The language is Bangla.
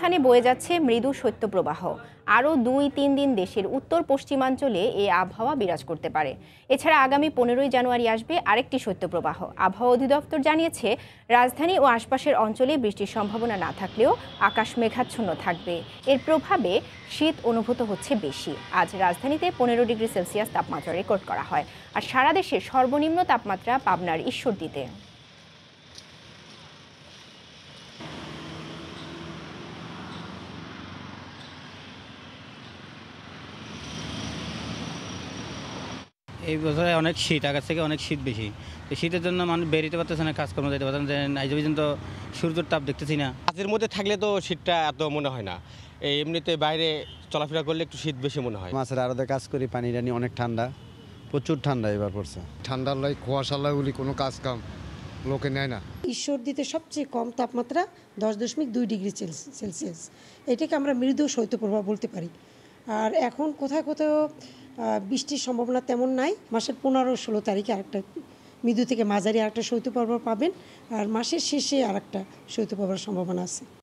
স্থানে বয়ে যাচ্ছে মৃদু শৈত্যপ্রবাহ আরও দুই তিন দিন দেশের উত্তর পশ্চিমাঞ্চলে এ আবহাওয়া বিরাজ করতে পারে এছাড়া আগামী পনেরোই জানুয়ারি আসবে আরেকটি শৈত্যপ্রবাহ আবহাওয়া অধিদপ্তর জানিয়েছে রাজধানী ও আশপাশের অঞ্চলে বৃষ্টির সম্ভাবনা না থাকলেও আকাশ মেঘাচ্ছন্ন থাকবে এর প্রভাবে শীত অনুভূত হচ্ছে বেশি আজ রাজধানীতে পনেরো ডিগ্রি সেলসিয়াস তাপমাত্রা রেকর্ড করা হয় আর সারা দেশে সর্বনিম্ন তাপমাত্রা পাবনার ঈশ্বরদীতে এই বছরে অনেক শীত আগের থেকে অনেক শীত বেশি তো শীতের জন্য মানুষ বেরিতে পারতেছে না কাজকর্ম যেতে পারতেন না এই পর্যন্ত সূর্যের তাপ দেখতেছি না কাজের মধ্যে থাকলে তো শীতটা এত মনে হয় না এই এমনিতে বাইরে চলাফেরা করলে একটু শীত বেশি মনে হয় মাছের আড়তে কাজ করি পানি টানি অনেক ঠান্ডা প্রচুর ঠান্ডা এবার পড়ছে ঠান্ডার লাই কুয়াশা লাগুলি কোনো কাজ কাম লোকে নেয় না ঈশ্বর দিতে সবচেয়ে কম তাপমাত্রা দশ দশমিক দুই ডিগ্রি সেলসিয়াস এটাকে আমরা মৃদু শৈত্য প্রভাব বলতে পারি আর এখন কোথায় কোথাও বৃষ্টির সম্ভাবনা তেমন নাই মাসের পনেরো ষোলো তারিখে আরেকটা মৃদু থেকে মাঝারি আরেকটা শৈত্যপর্ব পাবেন আর মাসের শেষে আরেকটা শৈত্যপ্রবাহের সম্ভাবনা আছে